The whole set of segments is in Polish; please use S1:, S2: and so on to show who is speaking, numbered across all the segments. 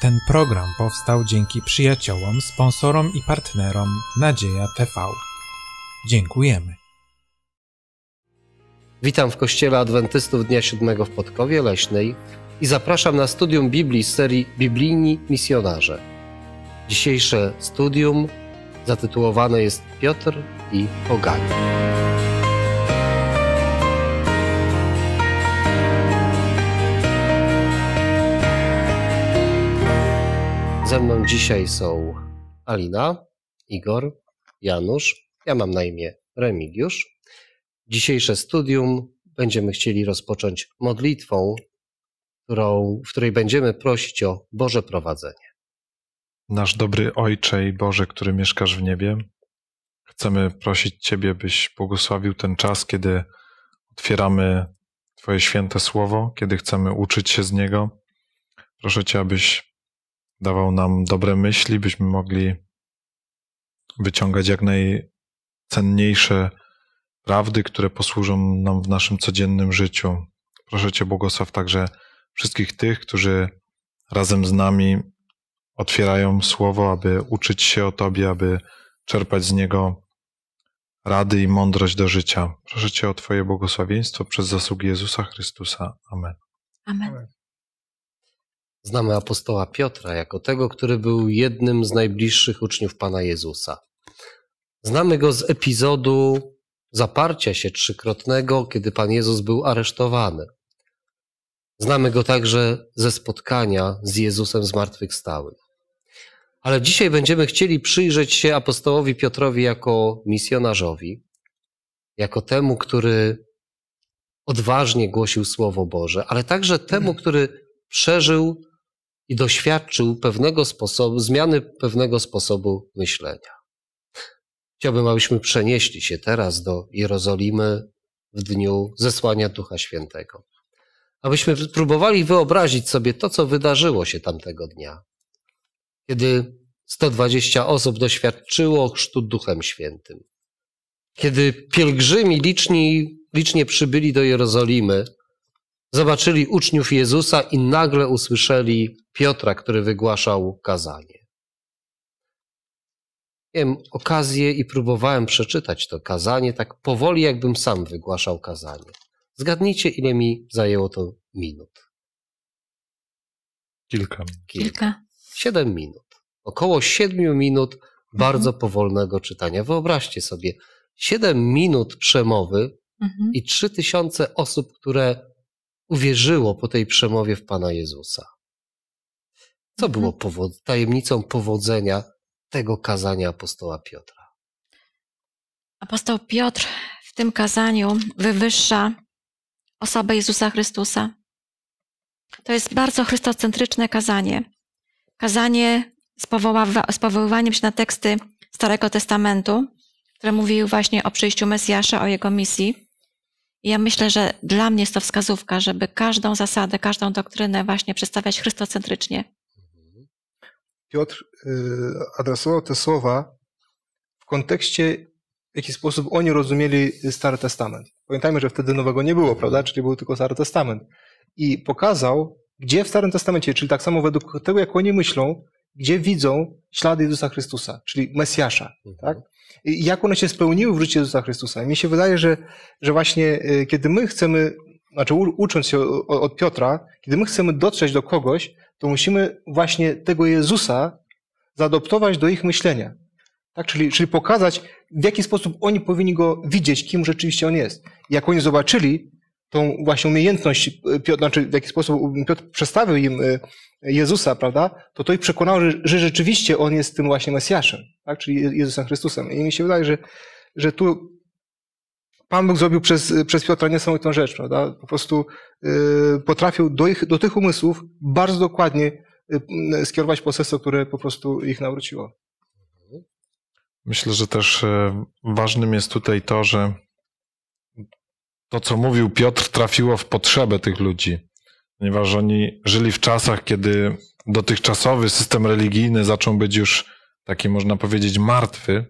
S1: Ten program powstał dzięki przyjaciołom, sponsorom i partnerom Nadzieja TV. Dziękujemy.
S2: Witam w Kościele Adwentystów Dnia Siódmego w Podkowie Leśnej i zapraszam na studium Biblii z serii Biblijni Misjonarze. Dzisiejsze studium zatytułowane jest Piotr i Poganie. Ze mną dzisiaj są Alina, Igor, Janusz, ja mam na imię Remigiusz. Dzisiejsze studium będziemy chcieli rozpocząć modlitwą, którą, w której będziemy prosić o Boże prowadzenie.
S1: Nasz dobry Ojcze i Boże, który mieszkasz w niebie, chcemy prosić Ciebie, byś błogosławił ten czas, kiedy otwieramy Twoje święte słowo, kiedy chcemy uczyć się z niego. Proszę Cię, abyś dawał nam dobre myśli, byśmy mogli wyciągać jak najcenniejsze prawdy, które posłużą nam w naszym codziennym życiu. Proszę Cię, błogosław także wszystkich tych, którzy razem z nami otwierają słowo, aby uczyć się o Tobie, aby czerpać z niego rady i mądrość do życia. Proszę Cię o Twoje błogosławieństwo przez zasługi Jezusa Chrystusa. Amen.
S3: Amen.
S2: Znamy apostoła Piotra jako tego, który był jednym z najbliższych uczniów Pana Jezusa. Znamy go z epizodu zaparcia się trzykrotnego, kiedy Pan Jezus był aresztowany. Znamy go także ze spotkania z Jezusem zmartwychwstałym. Ale dzisiaj będziemy chcieli przyjrzeć się apostołowi Piotrowi jako misjonarzowi, jako temu, który odważnie głosił Słowo Boże, ale także temu, który przeżył i doświadczył pewnego sposobu, zmiany pewnego sposobu myślenia. Chciałbym, abyśmy przenieśli się teraz do Jerozolimy w dniu zesłania Ducha Świętego. Abyśmy próbowali wyobrazić sobie to, co wydarzyło się tamtego dnia, kiedy 120 osób doświadczyło chrztu Duchem Świętym. Kiedy pielgrzymi liczni, licznie przybyli do Jerozolimy, zobaczyli uczniów Jezusa i nagle usłyszeli Piotra, który wygłaszał kazanie. Miałem okazję i próbowałem przeczytać to kazanie tak powoli, jakbym sam wygłaszał kazanie. Zgadnijcie, ile mi zajęło to minut. Kilka. Kilka. Siedem minut. Około siedmiu minut bardzo mhm. powolnego czytania. Wyobraźcie sobie, siedem minut przemowy mhm. i trzy tysiące osób, które uwierzyło po tej przemowie w Pana Jezusa. Co było mhm. powod- tajemnicą powodzenia tego kazania apostoła Piotra?
S4: Apostoł Piotr w tym kazaniu wywyższa osobę Jezusa Chrystusa. To jest bardzo chrystocentryczne kazanie. Kazanie z, powoła- z powoływaniem się na teksty Starego Testamentu, które mówiły właśnie o przyjściu Mesjasza, o jego misji. Ja myślę, że dla mnie jest to wskazówka, żeby każdą zasadę, każdą doktrynę właśnie przedstawiać chrystocentrycznie. Mhm.
S3: Piotr y, adresował te słowa w kontekście, w jaki sposób oni rozumieli Stary Testament. Pamiętajmy, że wtedy nowego nie było, prawda? Czyli był tylko Stary Testament. I pokazał, gdzie w Starym Testamencie, czyli tak samo według tego, jak oni myślą, gdzie widzą ślady Jezusa Chrystusa, czyli Mesjasza. Mhm. Tak? I jak one się spełniły w życiu Jezusa Chrystusa? I mi się wydaje, że, że właśnie y, kiedy my chcemy, znaczy ucząc się od Piotra, kiedy my chcemy dotrzeć do kogoś, to musimy właśnie tego Jezusa zaadoptować do ich myślenia. Tak? Czyli, czyli pokazać, w jaki sposób oni powinni go widzieć, kim rzeczywiście on jest. I jak oni zobaczyli tą właśnie umiejętność, y, Piotr, znaczy w jaki sposób Piotr przedstawił im y, Jezusa, prawda, to to ich przekonało, że, że rzeczywiście On jest tym właśnie Mesjaszem, tak? czyli Jezusem Chrystusem. I mi się wydaje, że, że tu Pan Bóg zrobił przez, przez Piotra niesamowitą rzecz, prawda? Po prostu yy, potrafił do, ich, do tych umysłów bardzo dokładnie yy, skierować poseso, które po prostu ich nawróciło.
S1: Myślę, że też e, ważnym jest tutaj to, że to, co mówił Piotr, trafiło w potrzebę tych ludzi ponieważ oni żyli w czasach, kiedy dotychczasowy system religijny zaczął być już taki, można powiedzieć, martwy,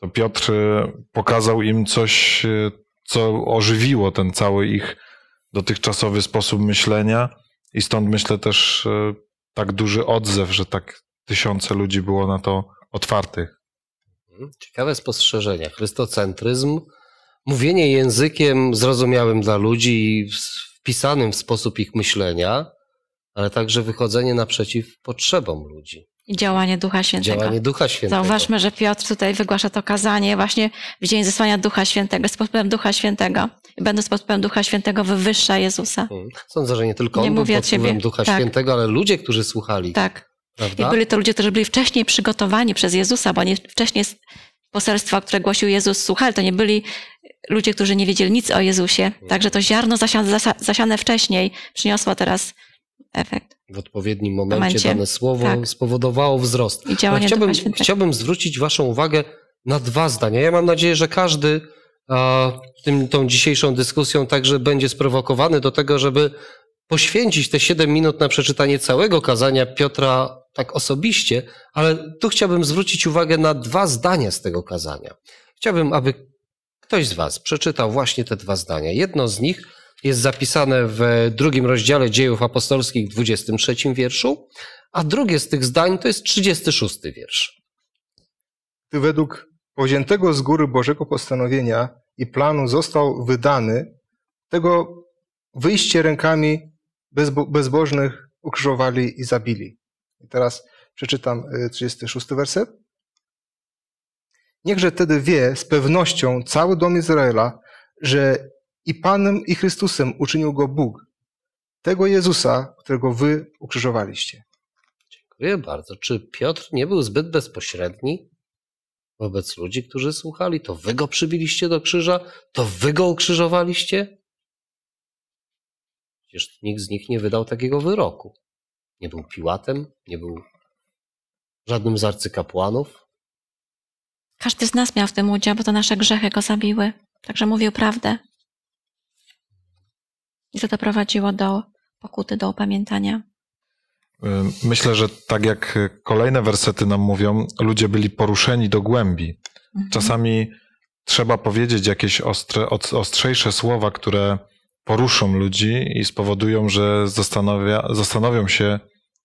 S1: to Piotr e, pokazał im coś, e, co ożywiło ten cały ich dotychczasowy sposób myślenia i stąd myślę też e, tak duży odzew, że tak tysiące ludzi było na to otwartych.
S2: Mhm. Ciekawe spostrzeżenia. Chrystocentryzm, mówienie językiem zrozumiałym dla ludzi wpisanym w sposób ich myślenia, ale także wychodzenie naprzeciw potrzebom ludzi.
S4: I działanie Ducha Świętego. Działanie
S2: Ducha Świętego.
S4: Zauważmy, że Piotr tutaj wygłasza to kazanie właśnie w dzień zesłania Ducha Świętego, z podpływem Ducha Świętego. I będąc pod Ducha Świętego wywyższa Jezusa. Hmm.
S2: Sądzę, że nie tylko nie on mówię był Ducha tak. Świętego, ale ludzie, którzy słuchali. Tak. Prawda? I byli
S4: to ludzie, którzy byli wcześniej przygotowani przez Jezusa, bo oni wcześniej poselstwa, które głosił Jezus, słuchali. To nie byli ludzie, którzy nie wiedzieli nic o Jezusie. Także to ziarno zasiane, wcześniej przyniosło teraz efekt.
S2: W odpowiednim momencie, momencie. dane słowo tak. spowodowało wzrost. I działanie no, chciałbym, chciałbym zwrócić Waszą uwagę na dwa zdania. Ja mam nadzieję, że każdy a, tym, tą dzisiejszą dyskusją także będzie sprowokowany do tego, żeby poświęcić te 7 minut na przeczytanie całego kazania Piotra tak osobiście, ale tu chciałbym zwrócić uwagę na dwa zdania z tego kazania. Chciałbym, aby Ktoś z Was przeczytał właśnie te dwa zdania. Jedno z nich jest zapisane w drugim rozdziale Dziejów Apostolskich, 23 wierszu, a drugie z tych zdań to jest 36 wiersz.
S3: Gdy według powziętego z góry Bożego postanowienia i planu został wydany, tego wyjście rękami bezbożnych ukrzyżowali i zabili. I teraz przeczytam 36 y, werset. Niechże tedy wie z pewnością cały dom Izraela, że i Panem, i Chrystusem uczynił go Bóg, tego Jezusa, którego wy ukrzyżowaliście.
S2: Dziękuję bardzo. Czy Piotr nie był zbyt bezpośredni wobec ludzi, którzy słuchali? To wy go przybiliście do krzyża? To wy go ukrzyżowaliście? Przecież nikt z nich nie wydał takiego wyroku. Nie był Piłatem, nie był żadnym z arcykapłanów.
S4: Każdy z nas miał w tym udział, bo to nasze grzechy go zabiły. Także mówił prawdę. I to doprowadziło do pokuty, do upamiętania.
S1: Myślę, że tak jak kolejne wersety nam mówią, ludzie byli poruszeni do głębi. Mhm. Czasami trzeba powiedzieć jakieś ostre, ostrzejsze słowa, które poruszą ludzi i spowodują, że zastanawia, zastanowią się,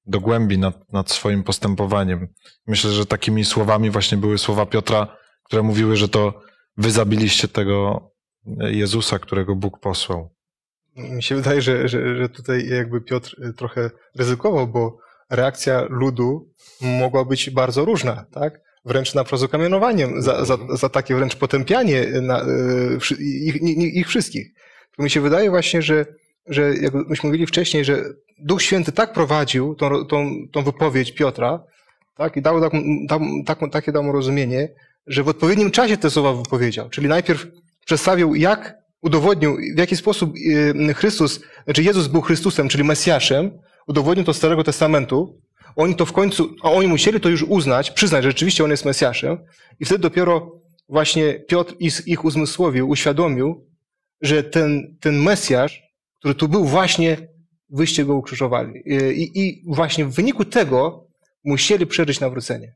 S1: do głębi nad, nad swoim postępowaniem. Myślę, że takimi słowami właśnie były słowa Piotra, które mówiły, że to wy zabiliście tego Jezusa, którego Bóg posłał.
S3: Mi się wydaje, że, że, że tutaj jakby Piotr y, trochę ryzykował, bo reakcja ludu mogła być bardzo różna, tak? Wręcz na kamienowaniem za, za, za takie wręcz potępianie na, y, ich, ich, ich wszystkich. To mi się wydaje właśnie, że że jakbyśmy mówili wcześniej, że Duch Święty tak prowadził tą, tą, tą wypowiedź Piotra, tak, i dał, dał, dał, takie dał mu rozumienie, że w odpowiednim czasie te słowa wypowiedział. Czyli najpierw przedstawił, jak udowodnił, w jaki sposób y, Chrystus, znaczy Jezus był Chrystusem, czyli Mesjaszem, udowodnił to Starego Testamentu. Oni to w końcu, a oni musieli to już uznać, przyznać, że rzeczywiście On jest Mesjaszem. I wtedy dopiero właśnie Piotr ich uzmysłowił, uświadomił, że ten, ten Mesjasz który tu był właśnie, wyście go ukrzyżowali. I, i właśnie w wyniku tego musieli przeżyć nawrócenie.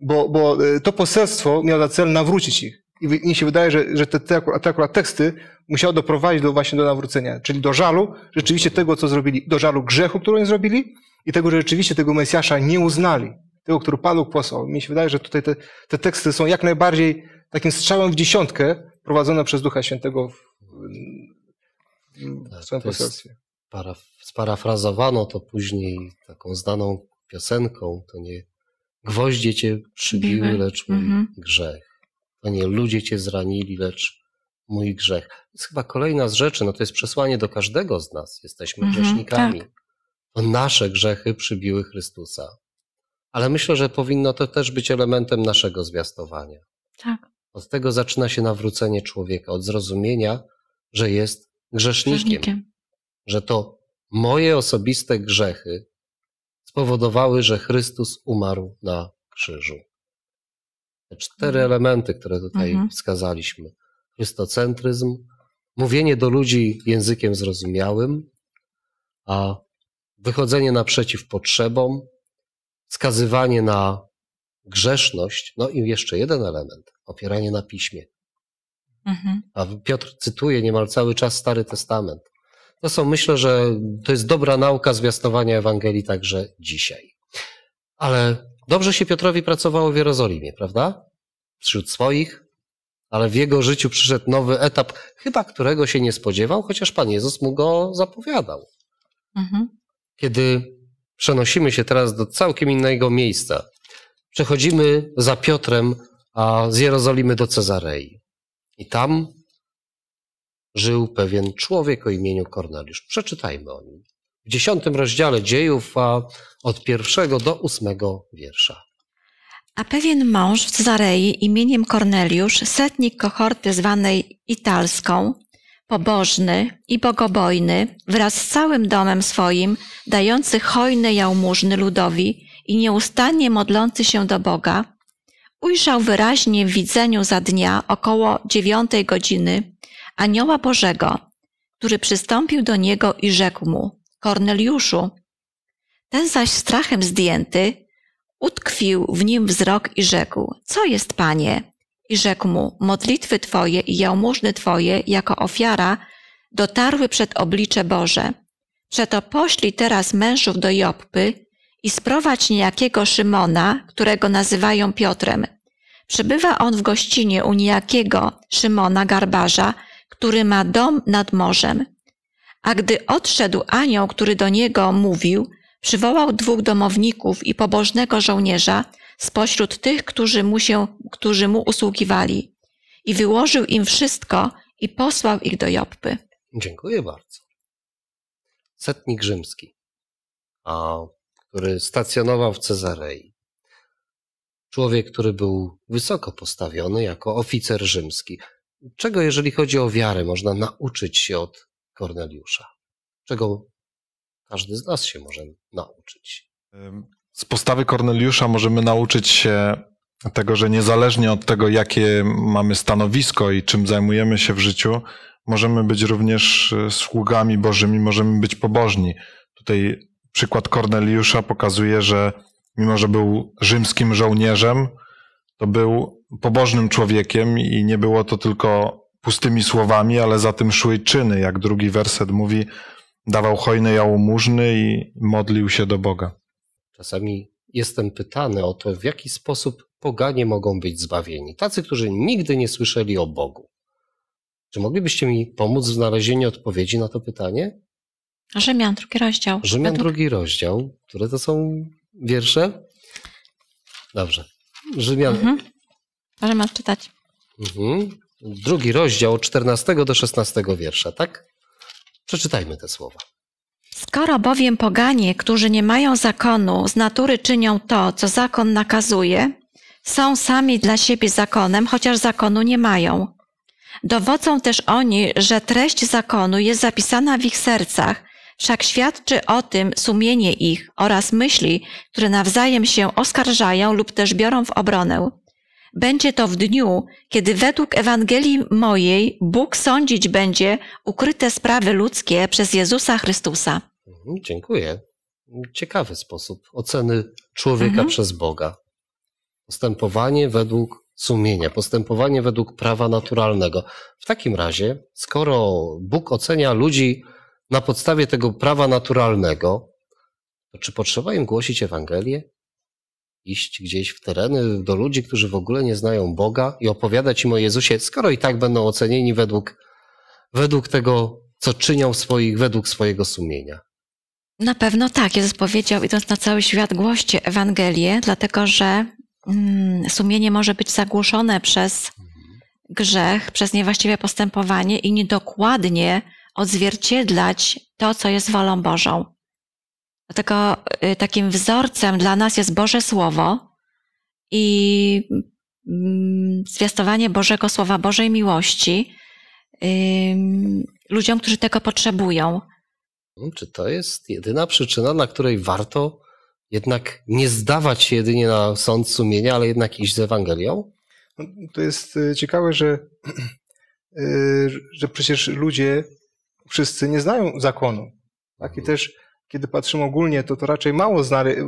S3: Bo, bo e, to poselstwo miało na cel nawrócić ich. I mi się wydaje, że, że te, te, te akurat teksty musiały doprowadzić do, właśnie do nawrócenia, czyli do żalu rzeczywiście tego, co zrobili, do żalu grzechu, który oni zrobili i tego, że rzeczywiście tego Mesjasza nie uznali, tego, który Pan u posłał. Mi się wydaje, że tutaj te, te teksty są jak najbardziej takim strzałem w dziesiątkę prowadzone przez Ducha Świętego w,
S2: Mm, tak, w poselstwie. Paraf sparafrazowano to później taką znaną piosenką, to nie gwoździe cię przybiły, lecz mój mhm. grzech. To nie ludzie cię zranili, lecz mój grzech. To jest chyba kolejna z rzeczy, no to jest przesłanie do każdego z nas. Jesteśmy mhm, grzesznikami. Tak. To nasze grzechy przybiły Chrystusa. Ale myślę, że powinno to też być elementem naszego zwiastowania. Tak. Od tego zaczyna się nawrócenie człowieka, od zrozumienia, że jest grzesznikiem, grzesznikiem. Że to moje osobiste grzechy spowodowały, że Chrystus umarł na krzyżu. Te cztery mhm. elementy, które tutaj mhm. wskazaliśmy. Chrystocentryzm, mówienie do ludzi językiem zrozumiałym, a wychodzenie naprzeciw potrzebom, wskazywanie na grzeszność, no i jeszcze jeden element, opieranie na piśmie. Mhm. A Piotr cytuje niemal cały czas Stary Testament. To są, myślę, że to jest dobra nauka zwiastowania Ewangelii także dzisiaj. Ale dobrze się Piotrowi pracowało w Jerozolimie, prawda? Wśród swoich, ale w jego życiu przyszedł nowy etap, chyba którego się nie spodziewał, chociaż Pan Jezus mu go zapowiadał. Mhm. Kiedy przenosimy się teraz do całkiem innego miejsca, przechodzimy za Piotrem a z Jerozolimy do Cezarei. I tam żył pewien człowiek o imieniu Korneliusz. Przeczytajmy o nim. W dziesiątym rozdziale dziejów, a od pierwszego do ósmego wiersza.
S4: A pewien mąż w Zarei imieniem Korneliusz, setnik kohorty zwanej Italską, pobożny i bogobojny, wraz z całym domem swoim, dający hojne jałmużny ludowi i nieustannie modlący się do Boga, ujrzał wyraźnie w widzeniu za dnia około dziewiątej godziny anioła Bożego, który przystąpił do niego i rzekł mu: Korneliuszu. Ten zaś strachem zdjęty utkwił w nim wzrok i rzekł: Co jest, panie? I rzekł mu: Modlitwy twoje i jałmużny twoje jako ofiara dotarły przed oblicze Boże. Przeto poślij teraz mężów do Jopy i sprowadź niejakiego Szymona, którego nazywają Piotrem. Przebywa on w gościnie u niejakiego Szymona Garbarza, który ma dom nad morzem. A gdy odszedł anioł, który do niego mówił, przywołał dwóch domowników i pobożnego żołnierza spośród tych, którzy mu, się, którzy mu usługiwali. I wyłożył im wszystko i posłał ich do Jopy.
S2: Dziękuję bardzo. Setnik rzymski, a, który stacjonował w Cezarei. Człowiek, który był wysoko postawiony jako oficer rzymski. Czego, jeżeli chodzi o wiarę, można nauczyć się od Korneliusza? Czego każdy z nas się może nauczyć?
S1: Z postawy Korneliusza możemy nauczyć się tego, że niezależnie od tego, jakie mamy stanowisko i czym zajmujemy się w życiu, możemy być również e, sługami Bożymi, możemy być pobożni. Tutaj przykład Korneliusza pokazuje, że mimo że był rzymskim żołnierzem, to był pobożnym człowiekiem i nie było to tylko pustymi słowami, ale za tym szły czyny, jak drugi werset mówi, dawał hojne jałmużny i modlił się do Boga.
S2: Czasami jestem pytany o to, w jaki sposób poganie mogą być zbawieni, tacy, którzy nigdy nie słyszeli o Bogu. Czy moglibyście mi pomóc w znalezieniu odpowiedzi na to pytanie?
S4: Rzymian, drugi rozdział. Rzymian, drugi
S2: rozdział, które to są wiersze? Dobrze. Rzymian. Mhm. Może masz Mhm. Drugi rozdział od 14 do 16 wiersza, tak? Przeczytajmy te słowa.
S4: Skoro bowiem poganie, którzy nie mają zakonu, z natury czynią to, co zakon nakazuje, są sami dla siebie zakonem, chociaż zakonu nie mają. Dowodzą też oni, że treść zakonu jest zapisana w ich sercach – Wszak świadczy o tym sumienie ich oraz myśli, które nawzajem się oskarżają lub też biorą w obronę. Będzie to w dniu, kiedy według Ewangelii mojej Bóg sądzić będzie ukryte sprawy ludzkie przez Jezusa Chrystusa.
S2: Mhm, dziękuję. Ciekawy sposób oceny człowieka mhm. przez Boga. Postępowanie według sumienia, postępowanie według prawa naturalnego. W takim razie, skoro Bóg ocenia ludzi na podstawie tego prawa naturalnego, to czy potrzeba im głosić Ewangelię? Iść gdzieś w tereny do ludzi, którzy w ogóle nie znają Boga i opowiadać im o Jezusie, skoro i tak będą ocenieni według, według tego, co czynią swoich, według swojego sumienia.
S4: Na pewno tak. Jezus powiedział, idąc na cały świat, głoście Ewangelię, dlatego że mm, sumienie może być zagłuszone przez mhm. grzech, przez niewłaściwe postępowanie i niedokładnie odzwierciedlać to, co jest wolą Bożą. Dlatego y, takim wzorcem dla nas jest Boże Słowo i mm, zwiastowanie Bożego Słowa, Bożej miłości ludziom, którzy tego potrzebują.
S2: Hmm, czy to jest jedyna przyczyna, dla której warto jednak nie zdawać się jedynie na sąd sumienia, ale jednak iść z Ewangelią?
S3: No, to jest y, ciekawe, że, y, że przecież ludzie wszyscy nie znają zakonu. Tak? I mhm. też, kiedy patrzymy ogólnie, to, to raczej mało znaleźć,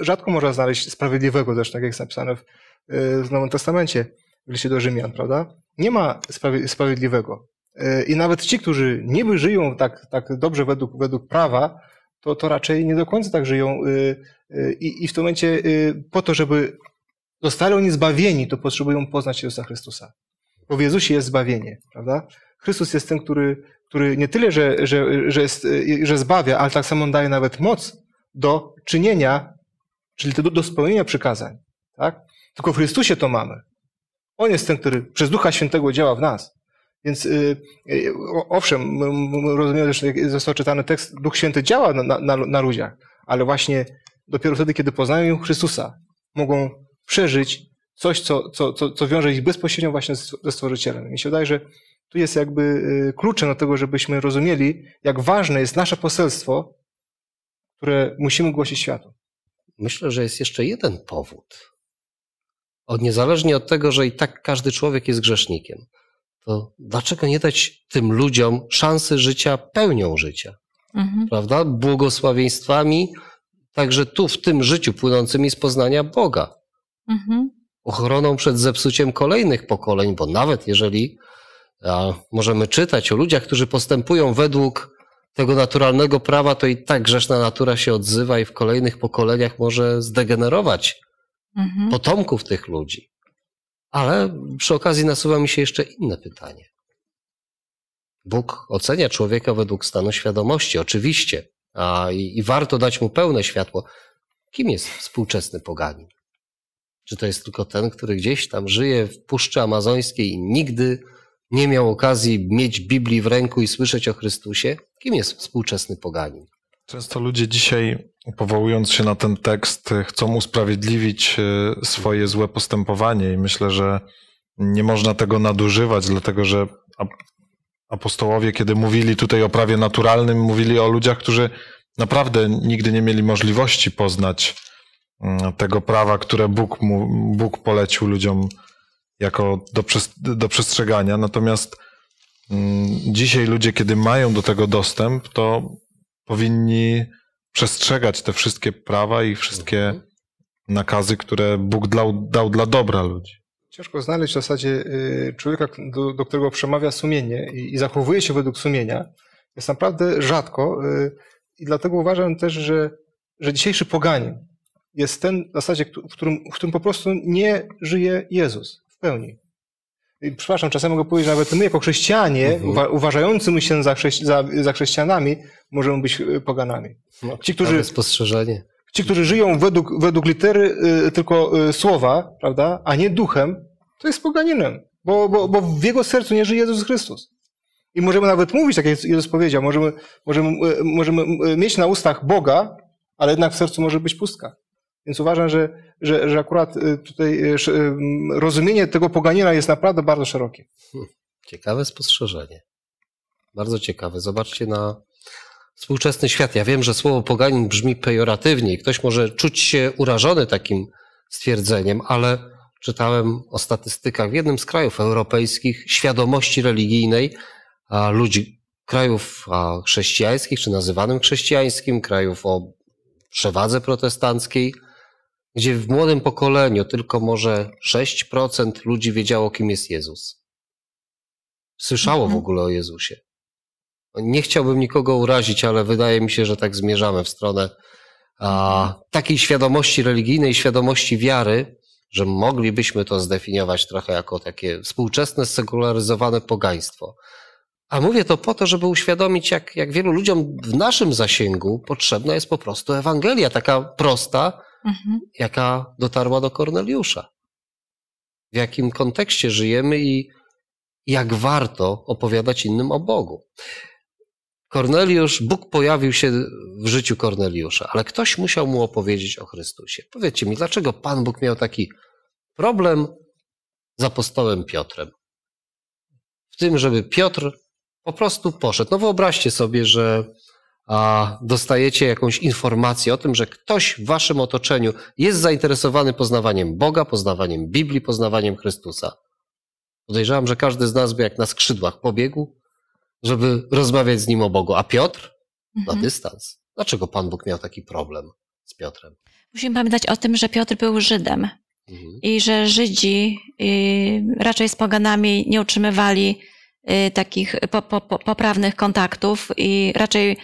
S3: rzadko można znaleźć sprawiedliwego, zresztą tak jak jest napisane w, y, w Nowym Testamencie, w liście do Rzymian, prawda? Nie ma sprawiedliwego. Y, I nawet ci, którzy niby żyją tak, tak dobrze według, według prawa, to, to raczej nie do końca tak żyją. Y, I, I w tym momencie po to, żeby zostali oni zbawieni, to potrzebują poznać Jezusa Chrystusa. Bo w Jezusie jest zbawienie, prawda? Chrystus jest tym, który który nie tyle, że, że, że, jest, że zbawia, ale tak samo daje nawet moc do czynienia, czyli do, do spełnienia przykazań. Tak? Tylko w Chrystusie to mamy. On jest ten, który przez Ducha Świętego działa w nas. Więc y, y, owszem, rozumiem, że został czytany tekst, Duch Święty działa na, na, na ludziach, ale właśnie dopiero wtedy, kiedy poznają Chrystusa, mogą przeżyć coś, co, co, co, co wiąże ich bezpośrednio właśnie ze Stworzycielem. Mi się wydaje, że tu jest jakby y, kluczem do tego, żebyśmy rozumieli, jak ważne jest nasze poselstwo, które musimy głosić światu.
S2: Myślę, że jest jeszcze jeden powód. Od niezależnie od tego, że i tak każdy człowiek jest grzesznikiem, to dlaczego nie dać tym ludziom szansy życia pełnią życia? Mhm. Prawda? Błogosławieństwami, także tu w tym życiu płynącymi z poznania Boga. Mhm. Ochroną przed zepsuciem kolejnych pokoleń, bo nawet jeżeli a możemy czytać o ludziach, którzy postępują według tego naturalnego prawa, to i tak grzeszna natura się odzywa i w kolejnych pokoleniach może zdegenerować mhm. potomków tych ludzi. Ale przy okazji nasuwa mi się jeszcze inne pytanie. Bóg ocenia człowieka według stanu świadomości, oczywiście, a i, i warto dać mu pełne światło. Kim jest współczesny poganin? Czy to jest tylko ten, który gdzieś tam żyje w Puszczy Amazońskiej i nigdy nie miał okazji mieć Biblii w ręku i słyszeć o Chrystusie, kim jest współczesny poganin?
S1: Często ludzie dzisiaj, powołując się na ten tekst, chcą usprawiedliwić e, swoje złe postępowanie, i myślę, że nie można tego nadużywać, dlatego że apostołowie, kiedy mówili tutaj o prawie naturalnym, mówili o ludziach, którzy naprawdę nigdy nie mieli możliwości poznać mm, tego prawa, które Bóg, mu, Bóg polecił ludziom jako do, do przestrzegania. Natomiast mm, dzisiaj ludzie, kiedy mają do tego dostęp, to powinni przestrzegać te wszystkie prawa i wszystkie mhm. nakazy, które Bóg dał, dał dla dobra ludzi.
S3: Ciężko znaleźć w zasadzie y, człowieka, do, do którego przemawia sumienie i, i, zachowuje się według sumienia. Jest naprawdę rzadko y, i dlatego uważam też, że, że dzisiejszy poganin jest ten w zasadzie, w którym, w którym po prostu nie żyje Jezus. W pełni. I, przepraszam, czasem mogę powiedzieć, że nawet my jako chrześcijanie, mhm. uwa uważającymi się za, chrześci za, za, chrześcijanami, możemy być e, poganami.
S2: No, ci, którzy, spostrzeżenie.
S3: Ci, którzy żyją według, według litery y, tylko y, słowa, prawda, a nie duchem, to jest poganinem, bo, bo, bo w jego sercu nie żyje Jezus Chrystus. I możemy nawet mówić, tak jak Jezus powiedział, możemy, możemy, możemy mieć na ustach Boga, ale jednak w sercu może być pustka. Więc uważam, że, że, że akurat y, tutaj y, y, rozumienie tego poganina jest naprawdę bardzo szerokie.
S2: Hmm. Ciekawe spostrzeżenie. Bardzo ciekawe. Zobaczcie na współczesny świat. Ja wiem, że słowo poganin brzmi pejoratywnie i ktoś może czuć się urażony takim stwierdzeniem, ale czytałem o statystykach w jednym z krajów europejskich świadomości religijnej a ludzi krajów chrześcijańskich, czy nazywanym chrześcijańskim, krajów o przewadze protestanckiej – gdzie w młodym pokoleniu tylko może 6% ludzi wiedziało, kim jest Jezus. Słyszało mhm. w ogóle o Jezusie. Nie chciałbym nikogo urazić, ale wydaje mi się, że tak zmierzamy w stronę a, takiej świadomości religijnej, świadomości wiary, że moglibyśmy to zdefiniować trochę jako takie współczesne, sekularyzowane pogaństwo. A mówię to po to, żeby uświadomić, jak, jak wielu ludziom w naszym zasięgu potrzebna jest po prostu Ewangelia, taka prosta, Mhm. jaka dotarła do Korneliusza. W jakim kontekście żyjemy i jak warto opowiadać innym o Bogu. Korneliusz, Bóg pojawił się w życiu Korneliusza, ale ktoś musiał mu opowiedzieć o Chrystusie. Powiedzcie mi, dlaczego Pan Bóg miał taki problem z apostołem Piotrem? W tym, żeby Piotr po prostu poszedł. No wyobraźcie sobie, że a dostajecie jakąś informację o tym, że ktoś w waszym otoczeniu jest zainteresowany poznawaniem Boga, poznawaniem Biblii, poznawaniem Chrystusa. Podejrzewam, że każdy z nas by jak na skrzydłach pobiegł, żeby rozmawiać z nim o Bogu. A Piotr? Mhm. Na dystans. Dlaczego Pan Bóg miał taki problem z Piotrem?
S4: Musimy pamiętać o tym, że Piotr był Żydem mhm. i że Żydzi y, raczej z poganami nie utrzymywali y, takich poprawnych kontaktów i raczej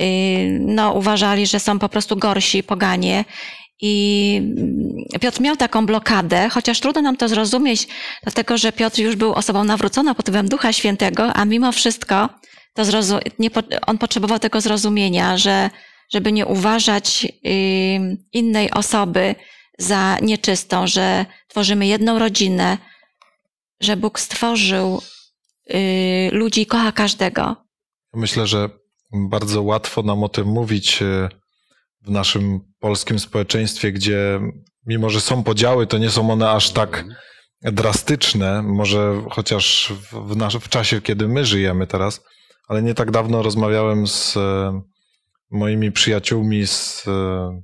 S4: Y, no, uważali, że są po prostu gorsi, poganie. I mm, Piotr miał taką blokadę, chociaż trudno nam to zrozumieć, dlatego że Piotr już był osobą nawróconą pod wpływem Ducha Świętego, a mimo wszystko to zrozum- nie, on potrzebował tego zrozumienia, że żeby nie uważać y, innej osoby za nieczystą, że tworzymy jedną rodzinę, że Bóg stworzył y, ludzi i kocha każdego.
S1: Myślę, że bardzo łatwo nam o tym mówić e, w naszym polskim społeczeństwie, gdzie mimo, że są podziały, to nie są one aż tak mhm. drastyczne, może chociaż w, nasz, w czasie, kiedy my żyjemy teraz, ale nie tak dawno rozmawiałem z e, moimi przyjaciółmi z e,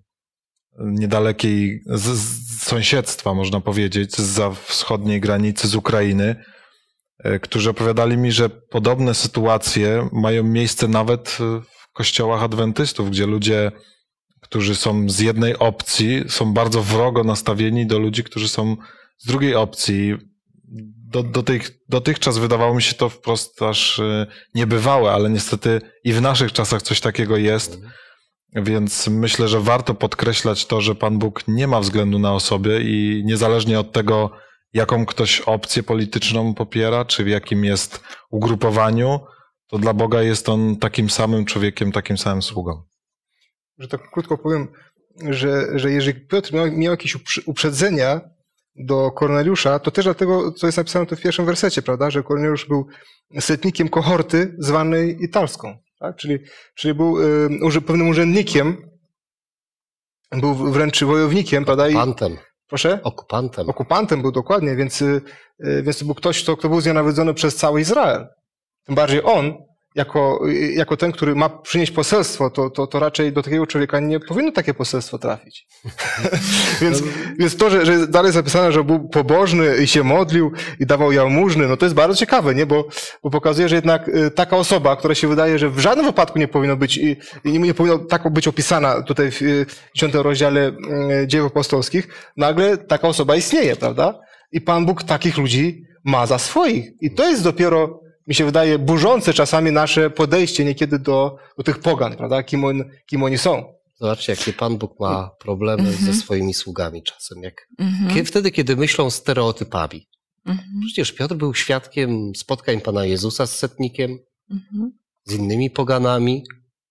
S1: niedalekiej z, z sąsiedztwa, można powiedzieć, z wschodniej granicy z Ukrainy, E, którzy opowiadali mi, że podobne sytuacje mają miejsce nawet w kościołach adwentystów, gdzie ludzie, którzy są z jednej opcji, są bardzo wrogo nastawieni do ludzi, którzy są z drugiej opcji. Do, do tych, dotychczas wydawało mi się to wprost aż e, niebywałe, ale niestety i w naszych czasach coś takiego jest. Więc myślę, że warto podkreślać to, że Pan Bóg nie ma względu na osoby i niezależnie od tego, jaką ktoś opcję polityczną popiera, czy w jakim jest ugrupowaniu, to dla Boga jest on takim samym człowiekiem, takim samym sługą.
S3: Że tak krótko powiem, że, że jeżeli Piotr miał, miał jakieś uprzedzenia do Korneliusza, to też dlatego, co jest napisane w pierwszym wersecie, prawda, że Korneliusz był setnikiem kohorty zwanej italską, tak? czyli, czyli był y, pewnym urzędnikiem, był wręcz wojownikiem, prawda? I, Proszę? Okupantem. Okupantem był dokładnie, więc, y, y, więc to był ktoś, kto, kto był znienawidzony przez cały Izrael. Tym bardziej on jako, jako ten, który ma przynieść poselstwo, to, to, to raczej do takiego człowieka nie powinno takie poselstwo trafić. więc, no, no. więc to, że, że dalej zapisane, że był pobożny i się modlił i dawał jałmużny, no to jest bardzo ciekawe, nie? Bo, bo pokazuje, że jednak y, taka osoba, która się wydaje, że w żadnym wypadku nie powinno być i, i nie powinno tak być opisana tutaj w y, dziesiątym rozdziale y, dziejów apostolskich, nagle taka osoba istnieje, prawda? I Pan Bóg takich ludzi ma za swoich. I to jest dopiero mi się wydaje, burzące czasami nasze podejście
S2: niekiedy do, do tych pogan, prawda? Kim, on, kim oni są. Zobaczcie, jakie Pan Bóg ma problemy mm -hmm. ze mhm. swoimi sługami czasem. Jak, mm -hmm. kiedy, wtedy, kiedy myślą stereotypami. Mm -hmm. Przecież Piotr był świadkiem spotkań Pana Jezusa z setnikiem, mhm. z innymi poganami,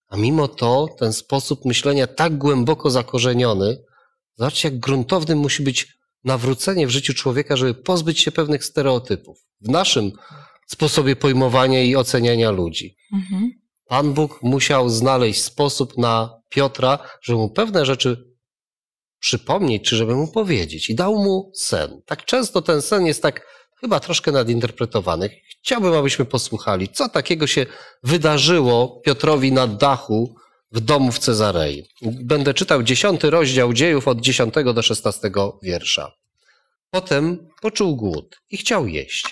S2: a mimo to ten sposób myślenia tak głęboko zakorzeniony, zobaczcie, jak gruntownym musi być nawrócenie w życiu człowieka, żeby pozbyć się pewnych stereotypów. W naszym sposobie pojmowania i oceniania ludzi. Mhm. Pan Bóg musiał znaleźć sposób na Piotra, żeby mu pewne rzeczy przypomnieć, czy żeby mu powiedzieć. I dał mu sen. Tak często ten sen jest tak chyba troszkę nadinterpretowany. Chciałbym, abyśmy posłuchali, co takiego się wydarzyło Piotrowi na dachu w domu w Cezarei. Będę czytał dziesiąty rozdział dziejów od dziesiątego do szesnastego wiersza. Potem poczuł głód i chciał jeść.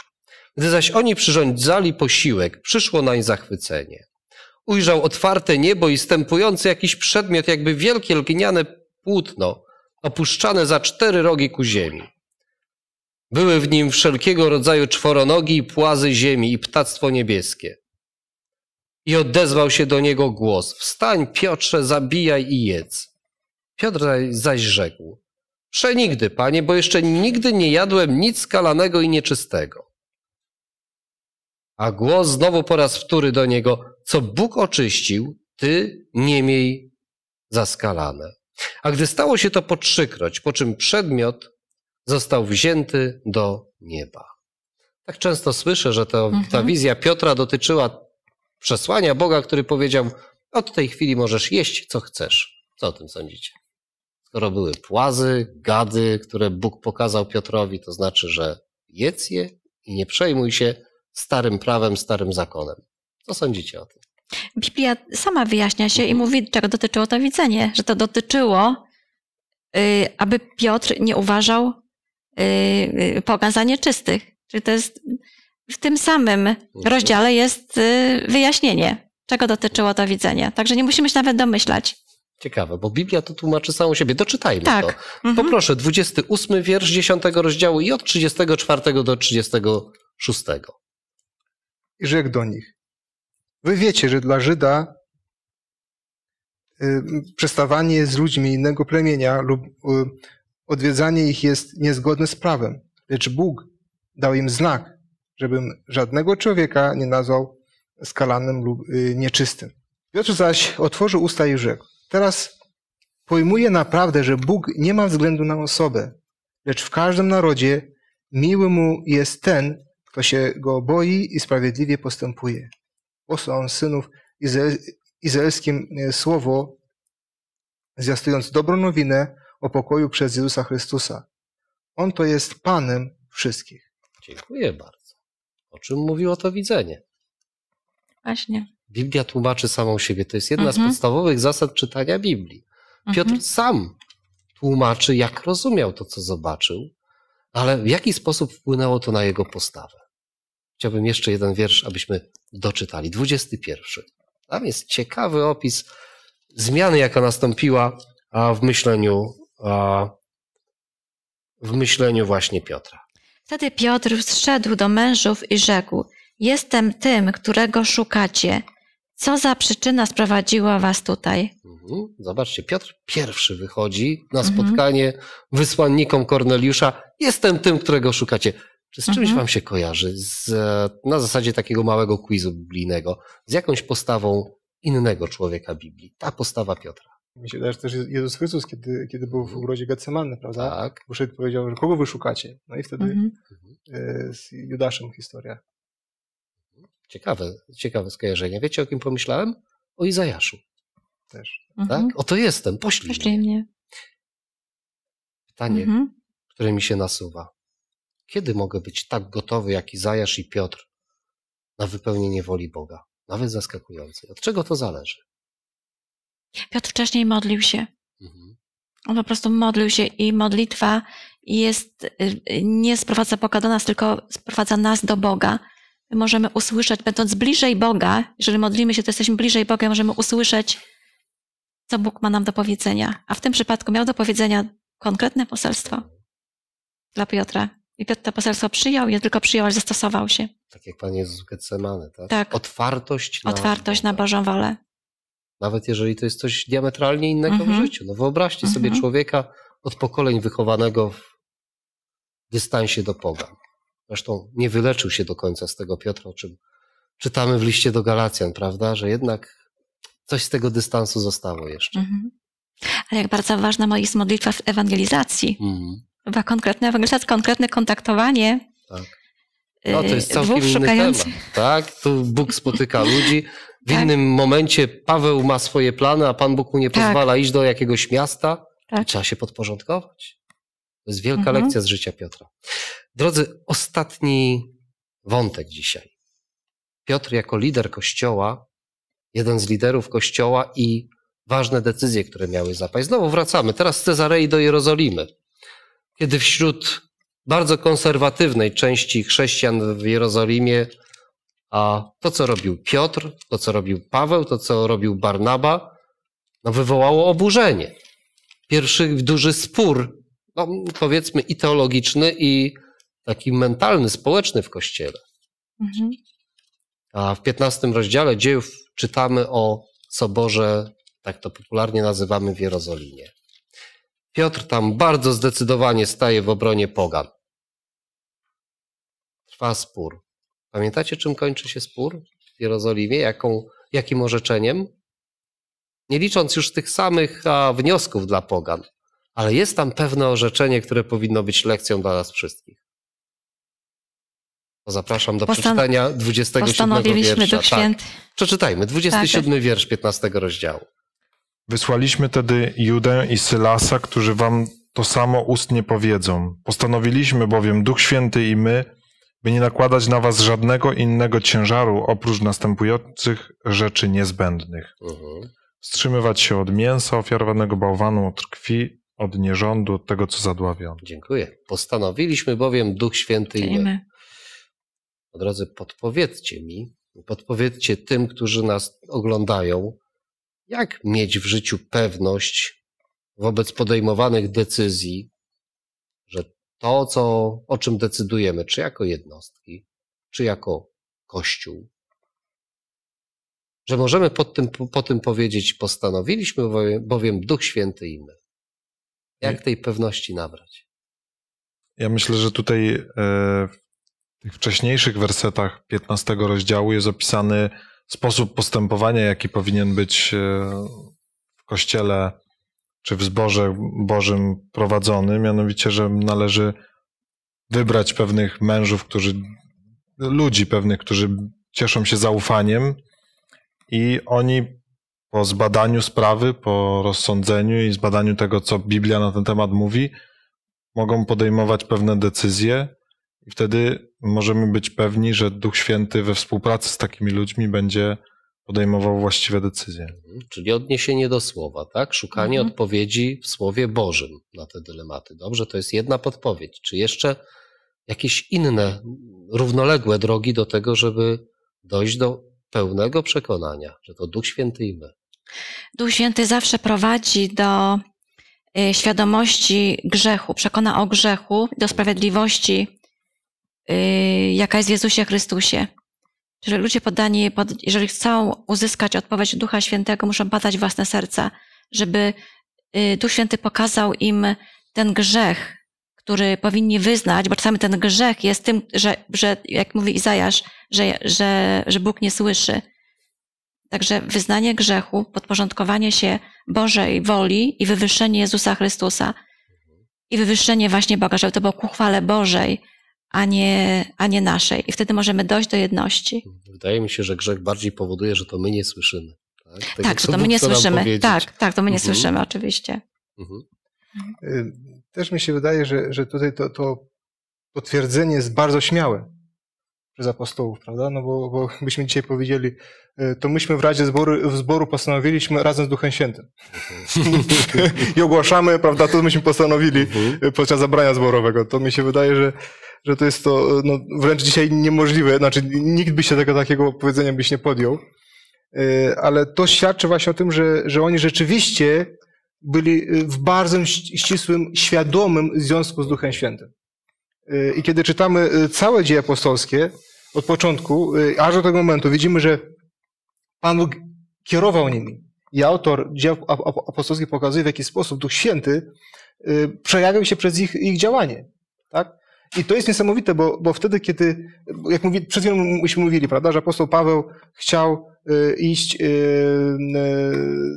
S2: Gdy zaś oni przyrządzali posiłek, przyszło nań zachwycenie. Ujrzał otwarte niebo i stępujący jakiś przedmiot, jakby wielkie lgniane płótno, opuszczane za cztery rogi ku ziemi. Były w nim wszelkiego rodzaju czworonogi i płazy ziemi i ptactwo niebieskie. I odezwał się do niego głos: Wstań, Piotrze, zabijaj i jedz. Piotr zaś rzekł: Przenigdy, panie, bo jeszcze nigdy nie jadłem nic skalanego i nieczystego. A głos znowu po raz wtóry do niego, co Bóg oczyścił, ty nie miej zaskalane. A gdy stało się to po trzykroć, po czym przedmiot został wzięty do nieba. Tak często słyszę, że to, mhm. ta wizja Piotra dotyczyła przesłania Boga, który powiedział: Od tej chwili możesz jeść, co chcesz. Co o tym sądzicie? Skoro były płazy, gady, które Bóg pokazał Piotrowi, to znaczy, że jedz je i nie przejmuj się, starym prawem, starym zakonem. Co sądzicie o tym?
S4: Biblia sama wyjaśnia się i mhm. mówi, czego dotyczyło to widzenie, że to dotyczyło, y, aby Piotr nie uważał y, y, pogan za nieczystych. Czyli to jest w tym samym mhm. rozdziale jest wyjaśnienie, czego dotyczyło to widzenie. Także nie musimy się nawet domyślać.
S2: Ciekawe, bo Biblia to tłumaczy samą siebie. Doczytajmy tak. to. Mhm. Poproszę, 28 wiersz 10 rozdziału i od 34 do 36
S3: i rzekł do nich: Wy wiecie, że dla Żyda y, przestawanie z ludźmi innego plemienia lub y, odwiedzanie ich jest niezgodne z prawem, lecz Bóg dał im znak, żebym żadnego człowieka nie nazwał skalanym lub y, nieczystym. Piotr zaś otworzył usta i rzekł: Teraz pojmuję naprawdę, że Bóg nie ma względu na osobę, lecz w każdym narodzie miły mu jest ten, kto się go boi i sprawiedliwie postępuje. Posłał on synów izrael, izraelskim e, słowo, zjastując dobrą nowinę o pokoju przez Jezusa Chrystusa. On to jest Panem wszystkich.
S2: Dziękuję bardzo. O czym mówiło to widzenie? Właśnie. Biblia tłumaczy samą siebie. To jest jedna mhm. z podstawowych zasad czytania Biblii. Piotr mhm. sam tłumaczy, jak rozumiał to, co zobaczył, ale w jaki sposób wpłynęło to na jego postawę? Chciałbym jeszcze jeden wiersz, abyśmy doczytali. 21. Tam jest ciekawy opis zmiany, jaka nastąpiła w myśleniu, w myśleniu właśnie Piotra.
S4: Wtedy Piotr zszedł do mężów i rzekł: Jestem tym, którego szukacie. Co za przyczyna sprowadziła was tutaj?
S2: Mhm. Zobaczcie, Piotr pierwszy wychodzi na mhm. spotkanie mhm. wysłannikom Korneliusza. Jestem tym, którego szukacie. Czy z czymś mhm. wam się kojarzy? Z, na zasadzie takiego małego quizu biblijnego. Z jakąś postawą innego człowieka Biblii. Ta postawa Piotra.
S3: Mi się wydaje, że też Jezus Chrystus, kiedy, kiedy był w ogrodzie Getsemane, prawda? Tak. Przyszedł powiedział, że kogo wy szukacie? No i wtedy mhm. E, z Judaszem historia.
S2: Ciekawe, ciekawe skojarzenie. Wiecie, o kim pomyślałem? O Izajaszu też. Mhm. Tak? Oto jestem, poślij, poślij mnie. mnie. Pytanie, mhm. które mi się nasuwa. Kiedy mogę być tak gotowy jak Izajasz i Piotr na wypełnienie woli Boga? Nawet zaskakujące. Od czego to zależy?
S4: Piotr wcześniej modlił się. Mhm. On po prostu modlił się i modlitwa jest, y, nie sprowadza Boga do nas, tylko sprowadza nas do Boga. My możemy usłyszeć, będąc bliżej Boga, jeżeli modlimy się, to jesteśmy bliżej Boga, możemy usłyszeć co Bóg ma nam do powiedzenia. A w tym przypadku miał do powiedzenia konkretne poselstwo dla Piotra. I Piotr to poselstwo przyjął, nie tylko przyjął, ale zastosował się.
S2: Tak jak Pan Jezus Getsemane, tak? tak. Otwartość na...
S4: Otwartość na Bożą wolę.
S2: Nawet jeżeli to jest coś diametralnie innego mm -hmm. w mhm. życiu. No wyobraźcie mm -hmm. sobie mhm. człowieka od pokoleń wychowanego w dystansie do pogan. Zresztą nie wyleczył się do końca z tego Piotra, o czym czytamy w liście do Galacjan, prawda? Że jednak coś z tego dystansu zostało jeszcze.
S4: Mhm. Ale jak bardzo ważna jest modlitwa w ewangelizacji. Mhm. Chyba konkretna ewangelizacja, konkretne kontaktowanie. Tak. Y, no to jest całkiem inny temat.
S2: Tak, tu Bóg spotyka ludzi. W tak. innym momencie Paweł ma swoje plany, a Pan Bóg mu nie tak. pozwala iść do jakiegoś miasta. Tak. trzeba się podporządkować. To jest wielka mhm. lekcja z życia Piotra. Drodzy, ostatni wątek dzisiaj. Piotr jako lider kościoła jeden z liderów Kościoła i ważne decyzje, które miały zapaść. Znowu wracamy, teraz z Cezarei do Jerozolimy, kiedy wśród bardzo konserwatywnej części chrześcijan w Jerozolimie a to, co robił Piotr, to, co robił Paweł, to, co robił Barnaba, no wywołało oburzenie. Pierwszy duży spór, no powiedzmy i teologiczny, i taki mentalny, społeczny w kościele. Mhm. A w 15 rozdziale dziejów czytamy o soborze, tak to popularnie nazywamy w Jerozolimie. Piotr tam bardzo zdecydowanie staje w obronie pogan. Trwa spór. Pamiętacie, czym kończy się spór w Jerozolimie? Jaką, jakim orzeczeniem? Nie licząc już tych samych a, wniosków dla pogan, ale jest tam pewne orzeczenie, które powinno być lekcją dla nas wszystkich. Zapraszam do Postan
S1: przeczytania 27
S4: Postanowiliśmy wiersza. Duch Tak.
S2: Przeczytajmy 27 tak. wiersz 15 rozdziału.
S1: Wysłaliśmy tedy Judę i Sylasa, którzy wam to samo ustnie powiedzą. Postanowiliśmy bowiem Duch Święty i my, by nie nakładać na was żadnego innego ciężaru oprócz następujących rzeczy niezbędnych. Mhm. Wstrzymywać się od mięsa ofiarowanego bałwanu, od krwi, od nierządu, od tego, co zadławiono.
S2: Dziękuję. Postanowiliśmy bowiem Duch Święty i my razu podpowiedzcie mi, podpowiedzcie tym, którzy nas oglądają, jak mieć w życiu pewność wobec podejmowanych decyzji, że to, co, o czym decydujemy, czy jako jednostki, czy jako Kościół, że możemy po tym, po tym powiedzieć, postanowiliśmy bowiem Duch Święty i my. Jak tej pewności nabrać?
S1: Ja myślę, że tutaj e, tych wcześniejszych wersetach 15 rozdziału jest opisany sposób postępowania, jaki powinien być e, w kościele czy w zborze Bożym prowadzony, mianowicie, że należy wybrać pewnych mężów, którzy, ludzi pewnych, którzy cieszą się zaufaniem i oni po zbadaniu sprawy, po rozsądzeniu i zbadaniu tego, co Biblia na ten temat mówi, mogą podejmować pewne decyzje, i wtedy możemy być pewni, że Duch Święty we współpracy z takimi ludźmi będzie podejmował właściwe decyzje.
S2: Mhm, czyli odniesienie do słowa, tak? Szukanie mhm. odpowiedzi w Słowie Bożym na te dylematy. Dobrze, to jest jedna podpowiedź. Czy jeszcze jakieś inne, równoległe drogi do tego, żeby dojść do pełnego przekonania, że to
S4: Duch Święty i my? Duch Święty zawsze prowadzi do y, świadomości grzechu, przekona o grzechu, do sprawiedliwości Y, jaka jest w Jezusie Chrystusie. Czyli ludzie poddani, jeżeli chcą uzyskać odpowiedź Ducha Świętego, muszą badać własne serca, żeby y, Duch Święty pokazał im ten grzech, który powinni wyznać, bo czasami ten grzech jest tym, że, że jak mówi Izajasz, że, że, że Bóg nie słyszy. Także wyznanie grzechu, podporządkowanie się Bożej woli i wywyższenie Jezusa Chrystusa i wywyższenie właśnie Boga, żeby to było ku chwale Bożej, a nie, a nie naszej. I wtedy możemy dojść do jedności.
S2: Wydaje mi się, że grzech bardziej powoduje, że to my nie słyszymy. Tak,
S3: tak, tak że to my nie słyszymy. Tak, tak, to my nie mhm. słyszymy,
S4: oczywiście.
S2: Mhm.
S3: Y, też mi się wydaje, że, że tutaj to, to, twierdzenie jest bardzo śmiałe przez apostołów, prawda? No bo, bo byśmy dzisiaj powiedzieli, y, to myśmy w Radzie Zboru, w zboru postanowiliśmy razem z Duchem Świętym. Mhm. I ogłaszamy, prawda, to myśmy postanowili mhm. podczas zabrania zborowego. To mi się wydaje, że że to jest to e, no, wręcz dzisiaj niemożliwe, znaczy nikt by się tego takiego powiedzenia byś nie podjął, e, ale to świadczy właśnie o tym, że, że oni rzeczywiście byli e, w bardzo ścisłym, świadomym związku z Duchem Świętym. I kiedy czytamy całe dzieje apostolskie, od początku, aż do tego momentu, widzimy, że Pan Bóg kierował nimi. I autor dzieł apostolskich pokazuje, w jaki sposób Duch Święty przejawiał się przez ich, ich działanie. Tak? I to jest niesamowite, bo, bo wtedy, kiedy, jak mówi, przed chwilą myśmy mówili, prawda, że apostoł Paweł chciał y, iść y, y,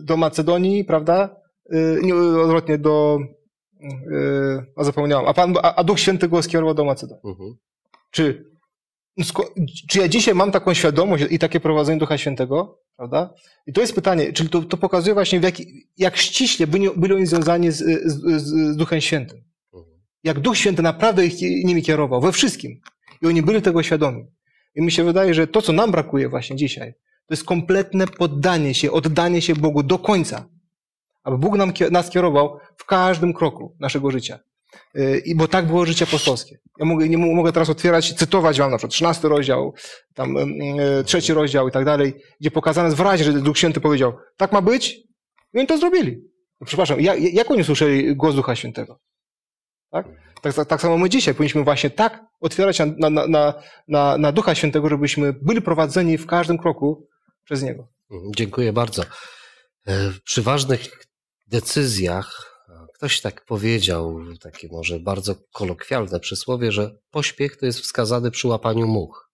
S3: do Macedonii, prawda? Nie, odwrotnie, do, a zapomniałem, a, a, a Duch Święty go skierował do Macedonii. Mhm. Czy, no czy ja dzisiaj mam taką świadomość i takie prowadzenie Ducha Świętego, prawda? I to jest pytanie, czyli to, to pokazuje właśnie, jak, jak ściśle byli, byli oni związani z, z, z Duchem Świętym jak Duch Święty naprawdę ich, nimi kierował, we wszystkim. I oni byli tego świadomi. I mi się wydaje, że to, co nam brakuje właśnie dzisiaj, to jest kompletne poddanie się, oddanie się Bogu do końca. Aby Bóg nam, nas kierował w każdym kroku naszego życia. Y, I bo tak było życie apostolskie. Ja mogę, nie mogę teraz otwierać, cytować wam na przykład 13 rozdział, tam y, y, trzeci rozdział i tak dalej, gdzie pokazane jest razie, że Duch Święty powiedział, tak ma być, i oni to zrobili. No, przepraszam, jak, jak oni słyszeli głos Ducha Świętego? Tak? tak? Tak, tak samo my dzisiaj powinniśmy właśnie tak otwierać na, na, na, na, na Ducha Świętego, żebyśmy byli prowadzeni w każdym kroku przez Niego.
S2: Mm, dziękuję bardzo. E, przy ważnych decyzjach e, ktoś tak powiedział, takie może bardzo kolokwialne przysłowie, że pośpiech to jest wskazany przy łapaniu much.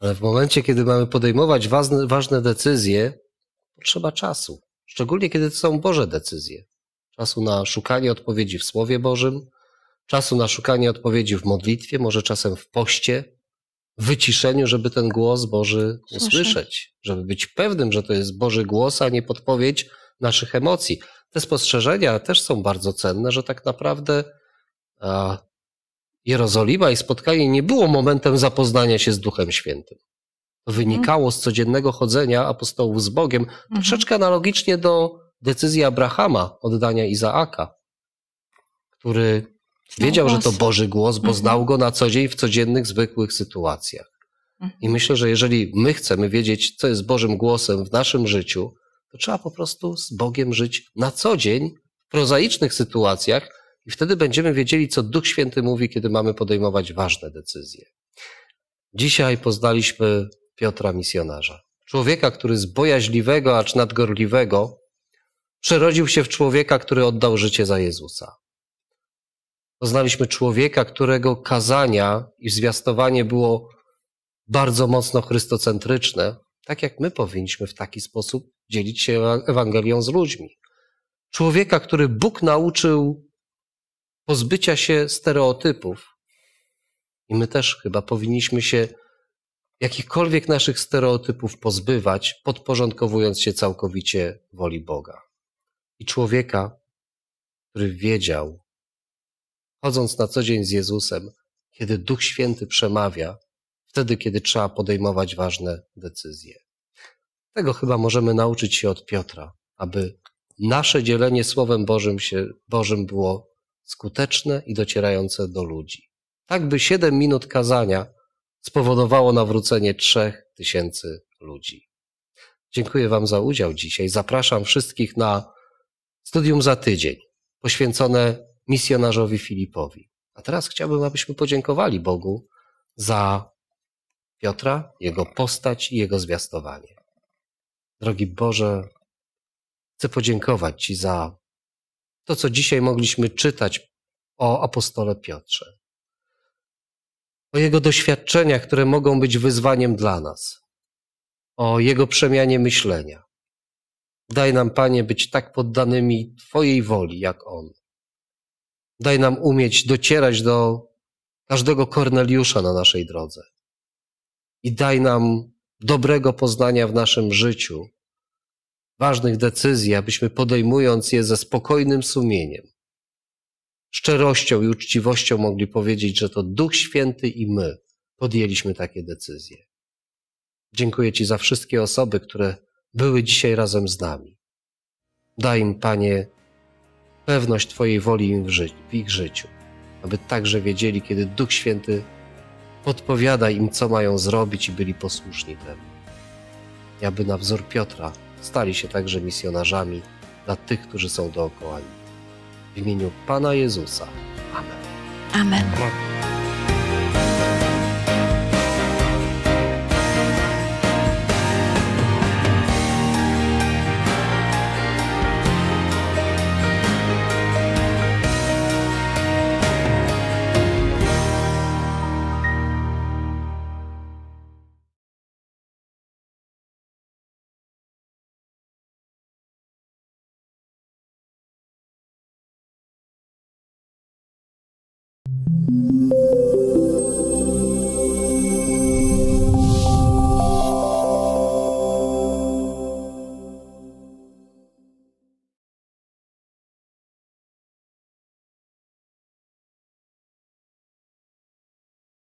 S2: Ale w momencie, kiedy mamy podejmować ważne, ważne decyzje, potrzeba czasu. Szczególnie, kiedy to są Boże decyzje czasu na szukanie odpowiedzi w Słowie Bożym, czasu na szukanie odpowiedzi w modlitwie, może czasem w poście, w wyciszeniu, żeby ten głos Boży usłyszeć, żeby być pewnym, że to jest Boży głos, a nie podpowiedź naszych emocji. Te spostrzeżenia też są bardzo cenne, że tak naprawdę a, Jerozolima i spotkanie nie było momentem zapoznania się z Duchem Świętym. To wynikało z codziennego chodzenia apostołów z Bogiem, mhm. troszeczkę analogicznie do decyzja Abrahama oddania Izaaka, który wiedział, że to Boży głos, bo mhm. znał go na co dzień w codziennych, zwykłych sytuacjach. I mhm. myślę, że jeżeli my chcemy wiedzieć, co jest Bożym głosem w naszym życiu, to trzeba po prostu z Bogiem żyć na co dzień, w prozaicznych sytuacjach, i wtedy będziemy wiedzieli, co Duch Święty mówi, kiedy mamy podejmować ważne decyzje. Dzisiaj poznaliśmy Piotra misjonarza. Człowieka, który z bojaźliwego acz nadgorliwego Przerodził się w człowieka, który oddał życie za Jezusa. Poznaliśmy człowieka, którego kazania i zwiastowanie było bardzo mocno chrystocentryczne, tak jak my powinniśmy w taki sposób dzielić się Ewangelią z ludźmi. Człowieka, który Bóg nauczył pozbycia się stereotypów. I my też chyba powinniśmy się jakichkolwiek naszych stereotypów pozbywać, podporządkowując się całkowicie woli Boga i człowieka, który wiedział, chodząc na co dzień z Jezusem, kiedy Duch Święty przemawia, wtedy, kiedy trzeba podejmować ważne decyzje. Tego chyba możemy nauczyć się od Piotra, aby nasze dzielenie Słowem Bożym, się, Bożym było skuteczne i docierające do ludzi. Tak by siedem minut kazania spowodowało nawrócenie trzech tysięcy ludzi. Dziękuję Wam za udział dzisiaj. Zapraszam wszystkich na Studium za tydzień, poświęcone misjonarzowi Filipowi. A teraz chciałbym, abyśmy podziękowali Bogu za Piotra, jego postać i jego zwiastowanie. Drogi Boże, chcę podziękować Ci za to, co dzisiaj mogliśmy czytać o apostole Piotrze, o jego doświadczeniach, które mogą być wyzwaniem dla nas, o jego przemianie myślenia, Daj nam, Panie, być tak poddanymi Twojej woli, jak On. Daj nam umieć docierać do każdego Korneliusza na naszej drodze. I daj nam dobrego poznania w naszym życiu, ważnych decyzji, abyśmy podejmując je ze spokojnym sumieniem, szczerością i uczciwością mogli powiedzieć, że to Duch Święty i my podjęliśmy takie decyzje. Dziękuję Ci za wszystkie osoby, które były dzisiaj razem z nami. Daj im, Panie, pewność Twojej woli w ich życiu, aby także wiedzieli, kiedy Duch Święty podpowiada im, co mają zrobić i byli posłuszni temu. I aby na wzór Piotra stali się także misjonarzami dla tych, którzy są dookoła nich. W imieniu Pana Jezusa. Amen. Amen.